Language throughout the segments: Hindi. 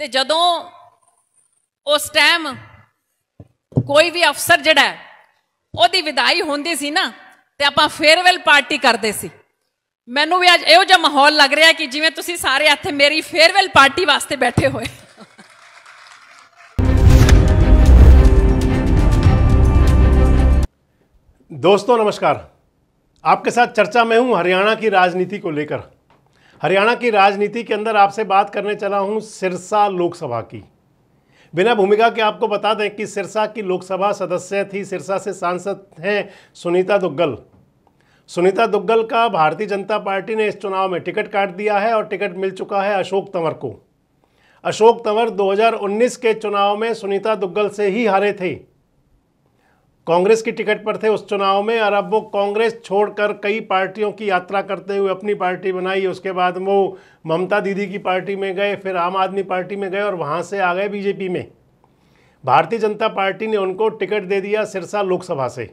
ਤੇ ਜਦੋਂ ਉਸ ਟਾਈਮ ਕੋਈ ਵੀ ਅਫਸਰ ਜਿਹੜਾ ਉਹਦੀ ਵਿਦਾਈ ਹੁੰਦੀ ਸੀ ਨਾ ਤੇ ਆਪਾਂ ਫੇਅਰਵੈਲ ਪਾਰਟੀ ਕਰਦੇ ਸੀ ਮੈਨੂੰ ਵੀ ਅੱਜ ਇਹੋ ਜਿਹਾ ਮਾਹੌਲ ਲੱਗ ਰਿਹਾ ਕਿ ਜਿਵੇਂ ਤੁਸੀਂ ਸਾਰੇ ਇੱਥੇ ਮੇਰੀ ਫੇਅਰਵੈਲ ਪਾਰਟੀ ਵਾਸਤੇ ਬੈਠੇ ਹੋਏ ਦੋਸਤੋ ਨਮਸਕਾਰ ਆਪਕੇ ਸਾਥ ਚਰਚਾ ਮੈਂ हूं ਹਰਿਆਣਾ ਕੀ ਰਾਜਨੀਤੀ ਕੋ लेकर हरियाणा की राजनीति के अंदर आपसे बात करने चला हूं सिरसा लोकसभा की बिना भूमिका के आपको बता दें कि सिरसा की लोकसभा सदस्य थी सिरसा से सांसद हैं सुनीता दुग्गल सुनीता दुग्गल का भारतीय जनता पार्टी ने इस चुनाव में टिकट काट दिया है और टिकट मिल चुका है अशोक तंवर को अशोक तंवर 2019 के चुनाव में सुनीता दुग्गल से ही हारे थे कांग्रेस की टिकट पर थे उस चुनाव में और अब वो कांग्रेस छोड़कर कई पार्टियों की यात्रा करते हुए अपनी पार्टी बनाई उसके बाद वो ममता दीदी की पार्टी में गए फिर आम आदमी पार्टी में गए और वहाँ से आ गए बीजेपी में भारतीय जनता पार्टी ने उनको टिकट दे दिया सिरसा लोकसभा से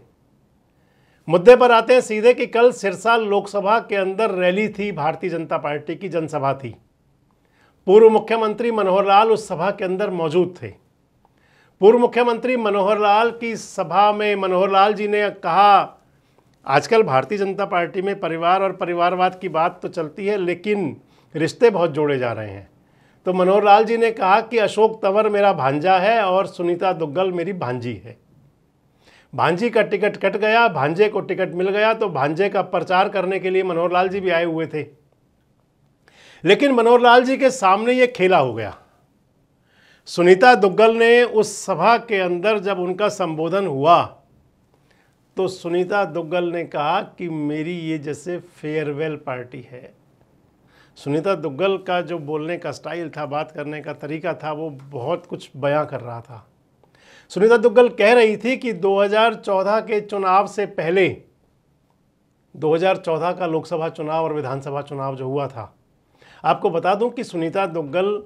मुद्दे पर आते हैं सीधे कि कल सिरसा लोकसभा के अंदर रैली थी भारतीय जनता पार्टी की जनसभा थी पूर्व मुख्यमंत्री मनोहर लाल उस सभा के अंदर मौजूद थे पूर्व मुख्यमंत्री मनोहर लाल की सभा में मनोहर लाल जी ने कहा आजकल भारतीय जनता पार्टी में परिवार और परिवारवाद की बात तो चलती है लेकिन रिश्ते बहुत जोड़े जा रहे हैं तो मनोहर लाल जी ने कहा कि अशोक तंवर मेरा भांजा है और सुनीता दुग्गल मेरी भांजी है भांजी का टिकट कट गया भांजे को टिकट मिल गया तो भांजे का प्रचार करने के लिए मनोहर लाल जी भी आए हुए थे लेकिन मनोहर लाल जी के सामने ये खेला हो गया सुनीता दुग्गल ने उस सभा के अंदर जब उनका संबोधन हुआ तो सुनीता दुग्गल ने कहा कि मेरी ये जैसे फेयरवेल पार्टी है सुनीता दुग्गल का जो बोलने का स्टाइल था बात करने का तरीका था वो बहुत कुछ बयां कर रहा था सुनीता दुग्गल कह रही थी कि 2014 के चुनाव से पहले 2014 का लोकसभा चुनाव और विधानसभा चुनाव जो हुआ था आपको बता दूं कि Sunita Duggal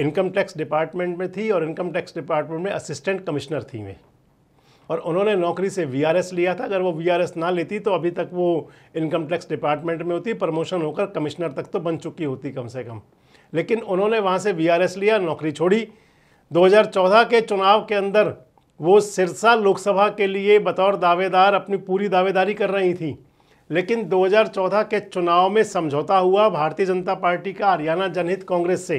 income tax department में थी और इनकम टैक्स डिपार्टमेंट में असिस्टेंट कमिश्नर थी मैं और उन्होंने नौकरी से वी लिया था अगर वो वी ना लेती तो अभी तक वो इनकम टैक्स डिपार्टमेंट में होती प्रमोशन होकर कमिश्नर तक तो बन चुकी होती कम से कम लेकिन उन्होंने वहाँ से वी लिया नौकरी छोड़ी 2014 के चुनाव के अंदर वो सिरसा लोकसभा के लिए बतौर दावेदार अपनी पूरी दावेदारी कर रही थी लेकिन 2014 के चुनाव में समझौता हुआ भारतीय जनता पार्टी का हरियाणा जनहित कांग्रेस से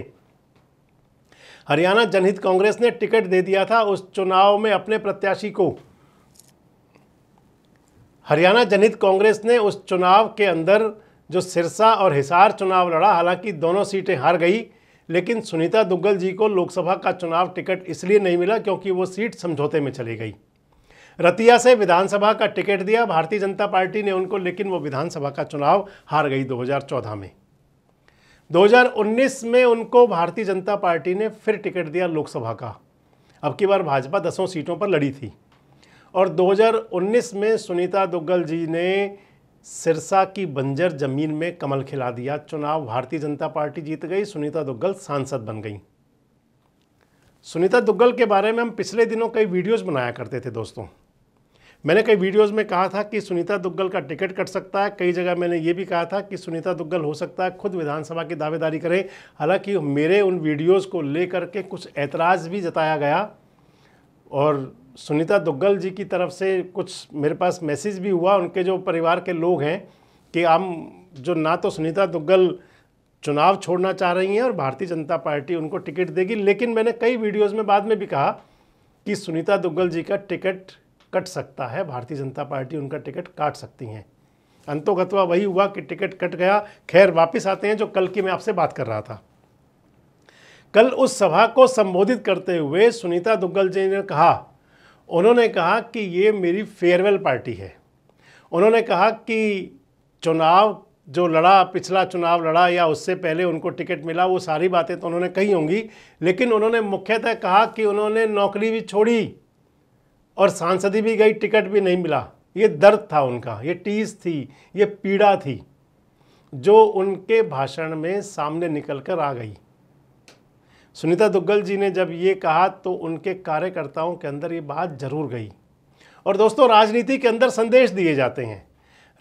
हरियाणा जनहित कांग्रेस ने टिकट दे दिया था उस चुनाव में अपने प्रत्याशी को हरियाणा जनहित कांग्रेस ने उस चुनाव के अंदर जो सिरसा और हिसार चुनाव लड़ा हालांकि दोनों सीटें हार गई लेकिन सुनीता दुग्गल जी को लोकसभा का चुनाव टिकट इसलिए नहीं मिला क्योंकि वो सीट समझौते में चली गई रतिया से विधानसभा का टिकट दिया भारतीय जनता पार्टी ने उनको लेकिन वो विधानसभा का चुनाव हार गई 2014 में 2019 में उनको भारतीय जनता पार्टी ने फिर टिकट दिया लोकसभा का अब की बार भाजपा दसों सीटों पर लड़ी थी और 2019 में सुनीता दुग्गल जी ने सिरसा की बंजर जमीन में कमल खिला दिया चुनाव भारतीय जनता पार्टी जीत गई सुनीता दुग्गल सांसद बन गई सुनीता दुग्गल के बारे में हम पिछले दिनों कई वीडियोस बनाया करते थे दोस्तों मैंने कई वीडियोस में कहा था कि सुनीता दुग्गल का टिकट कट सकता है कई जगह मैंने ये भी कहा था कि सुनीता दुग्गल हो सकता है खुद विधानसभा की दावेदारी करें हालांकि मेरे उन वीडियोस को लेकर के कुछ ऐतराज़ भी जताया गया और सुनीता दुग्गल जी की तरफ से कुछ मेरे पास मैसेज भी हुआ उनके जो परिवार के लोग हैं कि हम जो ना तो सुनीता दुग्गल चुनाव छोड़ना चाह रही हैं और भारतीय जनता पार्टी उनको टिकट देगी लेकिन मैंने कई वीडियोज़ में बाद में भी कहा कि सुनीता दुग्गल जी का टिकट कट सकता है भारतीय जनता पार्टी उनका टिकट काट सकती हैं अंतोगतवा वही हुआ कि टिकट कट गया खैर वापस आते हैं जो कल की मैं आपसे बात कर रहा था कल उस सभा को संबोधित करते हुए सुनीता दुग्गल जी ने कहा उन्होंने कहा कि ये मेरी फेयरवेल पार्टी है उन्होंने कहा कि चुनाव जो लड़ा पिछला चुनाव लड़ा या उससे पहले उनको टिकट मिला वो सारी बातें तो उन्होंने कही होंगी लेकिन उन्होंने मुख्यतः कहा कि उन्होंने नौकरी भी छोड़ी और सांसदी भी गई टिकट भी नहीं मिला ये दर्द था उनका ये टीस थी ये पीड़ा थी जो उनके भाषण में सामने निकल कर आ गई सुनीता दुग्गल जी ने जब ये कहा तो उनके कार्यकर्ताओं के अंदर ये बात जरूर गई और दोस्तों राजनीति के अंदर संदेश दिए जाते हैं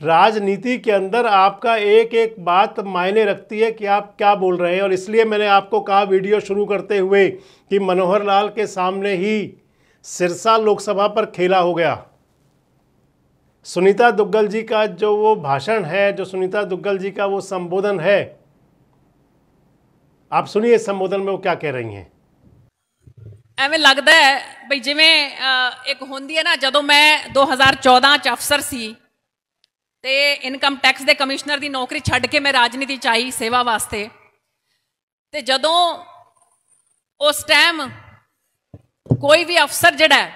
राजनीति के अंदर आपका एक एक बात मायने रखती है कि आप क्या बोल रहे हैं और इसलिए मैंने आपको कहा वीडियो शुरू करते हुए कि मनोहर लाल के सामने ही सिरसा लोकसभा पर खेला हो गया सुनीता दुग्गल जी का जो वो भाषण है जो सुनीता दुग्गल जी का वो संबोधन है आप सुनिए संबोधन में वो क्या कह रही हैं ਐਵੇਂ ਲੱਗਦਾ ਹੈ ਵੀ ਜਿਵੇਂ ਇੱਕ ਹੁੰਦੀ ਹੈ ਨਾ ਜਦੋਂ ਮੈਂ 2014 ਚ ਅਫਸਰ ਸੀ ਤੇ ਇਨਕਮ ਟੈਕਸ ਦੇ ਕਮਿਸ਼ਨਰ ਦੀ ਨੌਕਰੀ ਛੱਡ ਕੇ ਮੈਂ ਰਾਜਨੀਤੀ ਚ ਆਈ ਸੇਵਾ ਵਾਸਤੇ ਤੇ ਜਦੋਂ ਉਸ ਟਾਈਮ ਕੋਈ ਵੀ ਅਫਸਰ ਜਿਹੜਾ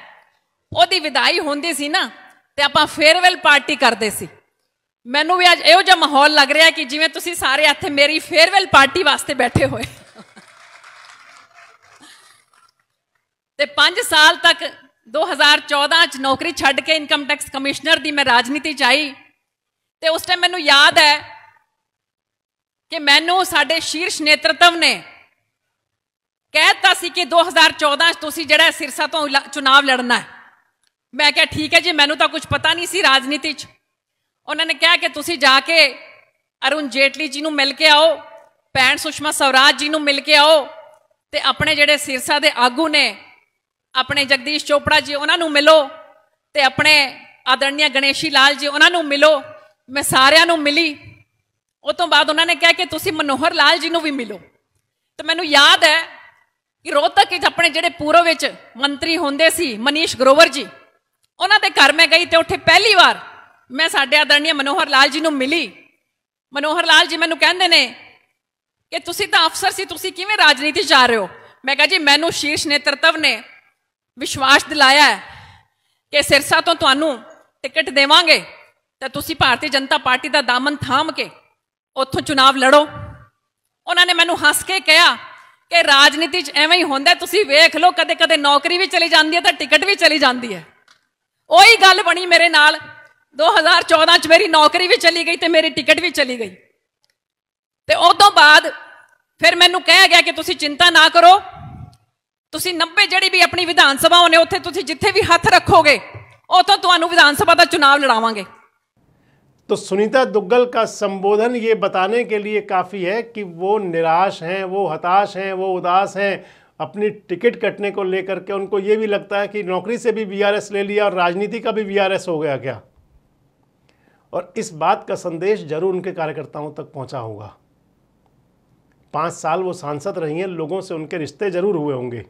ਉਹਦੀ ਵਿਦਾਈ ਹੁੰਦੀ ਸੀ ਨਾ ਤੇ ਆਪਾਂ ਫੇਅਰਵੈਲ ਪਾਰਟੀ ਕਰਦੇ ਸੀ ਮੈਨੂੰ ਵੀ ਅੱਜ ਇਹੋ ਜਿਹਾ ਮਾਹੌਲ ਲੱਗ ਰਿਹਾ ਕਿ ਜਿਵੇਂ ਤੁਸੀਂ ਸਾਰੇ ਇੱਥੇ ਮੇਰੀ ਫੇਅਰਵੈਲ ਪਾਰਟੀ ਵਾਸਤੇ ਬੈਠੇ ਹੋਏ ਤੇ 5 ਸਾਲ ਤੱਕ 2014 ਚ ਨੌਕਰੀ ਛੱਡ ਕੇ ਇਨਕਮ ਟੈਕਸ ਕਮਿਸ਼ਨਰ ਦੀ ਮੈਂ ਰਾਜਨੀਤੀ ਆਈ ਤੇ ਉਸ ਟਾਈਮ ਮੈਨੂੰ ਯਾਦ ਹੈ ਕਿ ਮੈਨੂੰ ਸਾਡੇ ਸ਼ੀਰਸ਼ ਨੇਤਰਤਵ ਨੇ ਕਹਿਤਾ ਸੀ ਕਿ 2014 ਤੁਸੀਂ ਜਿਹੜਾ ਸਿਰਸਾ ਤੋਂ ਚੋਣ ਲੜਨਾ ਹੈ ਮੈਂ ਕਿਹਾ ਠੀਕ ਹੈ ਜੀ ਮੈਨੂੰ ਤਾਂ ਕੁਝ ਪਤਾ ਨਹੀਂ ਸੀ ਰਾਜਨੀਤੀ 'ਚ ਉਹਨਾਂ ਨੇ ਕਿਹਾ ਕਿ ਤੁਸੀਂ ਜਾ ਕੇ ਅਰੁਣ ਜੇਟਲੀ ਜੀ ਨੂੰ ਮਿਲ ਕੇ ਆਓ ਭੈਣ ਸੁਸ਼ਮਾ ਸਵਰਾਜ ਜੀ ਨੂੰ ਮਿਲ ਕੇ ਆਓ ਤੇ ਆਪਣੇ ਜਿਹੜੇ ਸਿਰਸਾ ਦੇ ਆਗੂ ਨੇ ਆਪਣੇ ਜਗਦੀਸ਼ ਚੋਪੜਾ ਜੀ ਉਹਨਾਂ ਨੂੰ ਮਿਲੋ ਤੇ ਆਪਣੇ ਆਦਰਣੀਆ ਗਣੇਸ਼ੀ ਲਾਲ ਜੀ ਉਹਨਾਂ ਨੂੰ ਮਿਲੋ ਮੈਂ ਸਾਰਿਆਂ ਨੂੰ ਮਿਲੀ ਉਸ ਤੋਂ ਬਾਅਦ ਉਹਨਾਂ ਨੇ ਕਿਹਾ ਕਿ ਤੁਸੀਂ ਮਨੋਹਰ ਲਾਲ ਜੀ ਨੂੰ ਵੀ ਮਿਲੋ ਤੇ ਮੈਨੂੰ ਯਾਦ ਹੈ ਕਿ ਰੋਹਤਕ ਵਿੱਚ ਆਪਣੇ ਜਿਹੜੇ ਪੂਰਵ ਵਿੱਚ ਮੰਤਰੀ ਹੁੰਦੇ ਸੀ ਮਨੀਸ਼ ਗਰੋਵਰ ਜੀ ਉਹਨਾਂ ਦੇ ਘਰ ਮੈਂ ਗਈ ਤੇ ਉੱਥੇ ਪਹਿਲੀ ਵਾਰ ਮੈਂ ਸਾਡੇ ਆਦਰਣੀ ਮਨੋਹਰ ਲਾਲ ਜੀ ਨੂੰ ਮਿਲੀ ਮਨੋਹਰ ਲਾਲ ਜੀ ਮੈਨੂੰ ਕਹਿੰਦੇ ਨੇ ਕਿ ਤੁਸੀਂ ਤਾਂ ਅਫਸਰ ਸੀ ਤੁਸੀਂ ਕਿਵੇਂ ਰਾਜਨੀਤੀ ਜਾ ਰਹੇ ਹੋ ਮੈਂ ਕਹਾਂ ਜੀ ਮੈਨੂੰ ਸ਼ੀਰਸ਼ ਨੇਤਰਤਵ ਨੇ ਵਿਸ਼ਵਾਸ ਦਿਲਾਇਆ ਹੈ ਕਿ ਸਿਰਸਾ ਤੋਂ ਤੁਹਾਨੂੰ ਟਿਕਟ ਦੇਵਾਂਗੇ ਤਾਂ ਤੁਸੀਂ ਭਾਰਤੀ ਜਨਤਾ ਪਾਰਟੀ ਦਾ ਦਾਮਨ ਥਾਮ ਕੇ ਉੱਥੋਂ ਚੁਣਾਵ ਲੜੋ ਉਹਨਾਂ ਨੇ ਮੈਨੂੰ ਹੱਸ ਕੇ ਕਿਹਾ ਕਿ ਰਾਜਨੀਤੀ 'ਚ ਐਵੇਂ ਹੀ ਹੁੰਦਾ ਤੁਸੀਂ ਵੇਖ ਲਓ ਕਦੇ ਕਦੇ ਨੌਕਰੀ ਵੀ ਚਲੀ ਜਾਂਦੀ ਹੈ ਤਾਂ ਟਿਕਟ ਵੀ ਚਲੀ ਜਾਂਦੀ ਹੈ ਉਹੀ ਗੱਲ ਬਣੀ ਮੇਰੇ ਨਾਲ 2014 'ਚ ਮੇਰੀ ਨੌਕਰੀ ਵੀ ਚਲੀ ਗਈ ਤੇ ਮੇਰੀ ਟਿਕਟ ਵੀ ਚਲੀ ਗਈ ਤੇ ਉਸ ਤੋਂ ਬਾਅਦ ਫਿਰ ਮੈਨੂੰ ਕਿਹਾ ਗਿਆ ਕਿ ਤੁਸੀਂ ਚਿੰਤਾ ਨਾ ਕਰੋ ਤੁਸੀਂ 90 ਜਿਹੜੀ ਵੀ ਆਪਣੀ ਵਿਧਾਨ ਸਭਾ ਹੋਣੇ ਉੱਥੇ ਤੁਸੀਂ ਜਿੱਥੇ ਵੀ ਹੱਥ ਰੱਖੋਗੇ ਉਥੋਂ ਤੁਹਾਨੂੰ ਵਿਧਾਨ ਸਭਾ ਦਾ ਚੋਣ ਲੜਾਵਾਂਗੇ तो सुनीता दुग्गल का संबोधन ये बताने के लिए काफ़ी है कि वो निराश हैं वो हताश हैं वो उदास हैं अपनी टिकट कटने को लेकर के उनको ये भी लगता है कि नौकरी से भी वीआरएस ले लिया और राजनीति का भी वीआरएस हो गया क्या और इस बात का संदेश जरूर उनके कार्यकर्ताओं तक पहुंचा होगा पाँच साल वो सांसद रही हैं लोगों से उनके रिश्ते ज़रूर हुए होंगे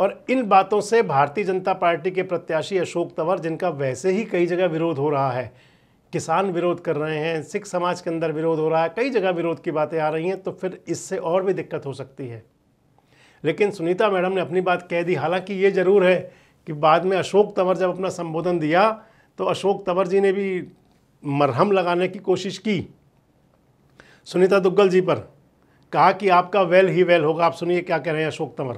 और इन बातों से भारतीय जनता पार्टी के प्रत्याशी अशोक तंवर जिनका वैसे ही कई जगह विरोध हो रहा है किसान विरोध कर रहे हैं सिख समाज के अंदर विरोध हो रहा है कई जगह विरोध की बातें आ रही हैं तो फिर इससे और भी दिक्कत हो सकती है लेकिन सुनीता मैडम ने अपनी बात कह दी हालांकि ये ज़रूर है कि बाद में अशोक तंवर जब अपना संबोधन दिया तो अशोक तंवर जी ने भी मरहम लगाने की कोशिश की सुनीता दुग्गल जी पर कहा कि आपका वेल ही वेल होगा आप सुनिए क्या कह रहे हैं अशोक तंवर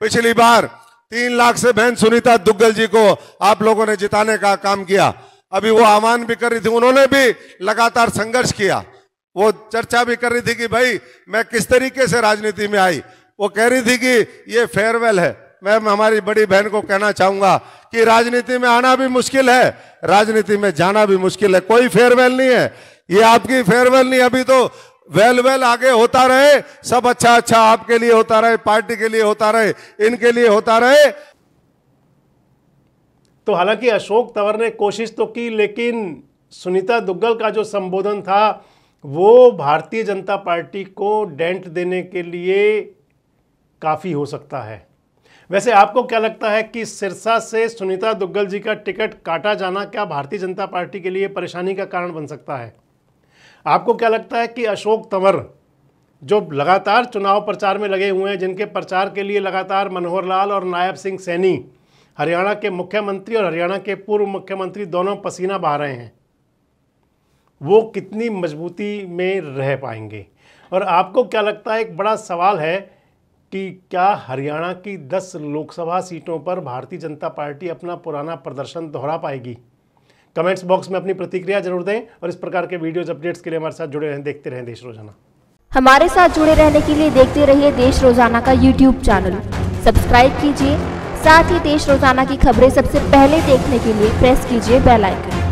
पिछली बार तीन लाख से बहन सुनीता दुग्गल जी को आप लोगों ने जिताने का काम किया अभी वो आह्वान भी कर रही थी उन्होंने भी लगातार संघर्ष किया वो चर्चा भी कर रही थी कि भाई मैं किस तरीके से राजनीति में आई वो कह रही थी कि ये फेयरवेल है मैं हमारी बड़ी बहन को कहना चाहूंगा कि राजनीति में आना भी मुश्किल है राजनीति में जाना भी मुश्किल है कोई फेयरवेल नहीं है ये आपकी फेयरवेल नहीं अभी तो वेल वेल आगे होता रहे सब अच्छा अच्छा आपके लिए होता रहे पार्टी के लिए होता रहे इनके लिए होता रहे तो हालांकि अशोक तंवर ने कोशिश तो की लेकिन सुनीता दुग्गल का जो संबोधन था वो भारतीय जनता पार्टी को डेंट देने के लिए काफ़ी हो सकता है वैसे आपको क्या लगता है कि सिरसा से सुनीता दुग्गल जी का टिकट काटा जाना क्या भारतीय जनता पार्टी के लिए परेशानी का कारण बन सकता है आपको क्या लगता है कि अशोक तंवर जो लगातार चुनाव प्रचार में लगे हुए हैं जिनके प्रचार के लिए लगातार मनोहर लाल और नायब सिंह सैनी हरियाणा के मुख्यमंत्री और हरियाणा के पूर्व मुख्यमंत्री दोनों पसीना बहा रहे हैं वो कितनी मजबूती में रह पाएंगे और आपको क्या लगता है एक बड़ा सवाल है कि क्या हरियाणा की 10 लोकसभा सीटों पर भारतीय जनता पार्टी अपना पुराना प्रदर्शन दोहरा पाएगी कमेंट्स बॉक्स में अपनी प्रतिक्रिया जरूर दें और इस प्रकार के वीडियोज अपडेट्स के लिए हमारे साथ जुड़े रहें देखते रहें देश रोजाना हमारे साथ जुड़े रहने के लिए देखते रहिए देश रोजाना का यूट्यूब चैनल सब्सक्राइब कीजिए साथ ही देश रोजाना की खबरें सबसे पहले देखने के लिए प्रेस कीजिए बेल आइकन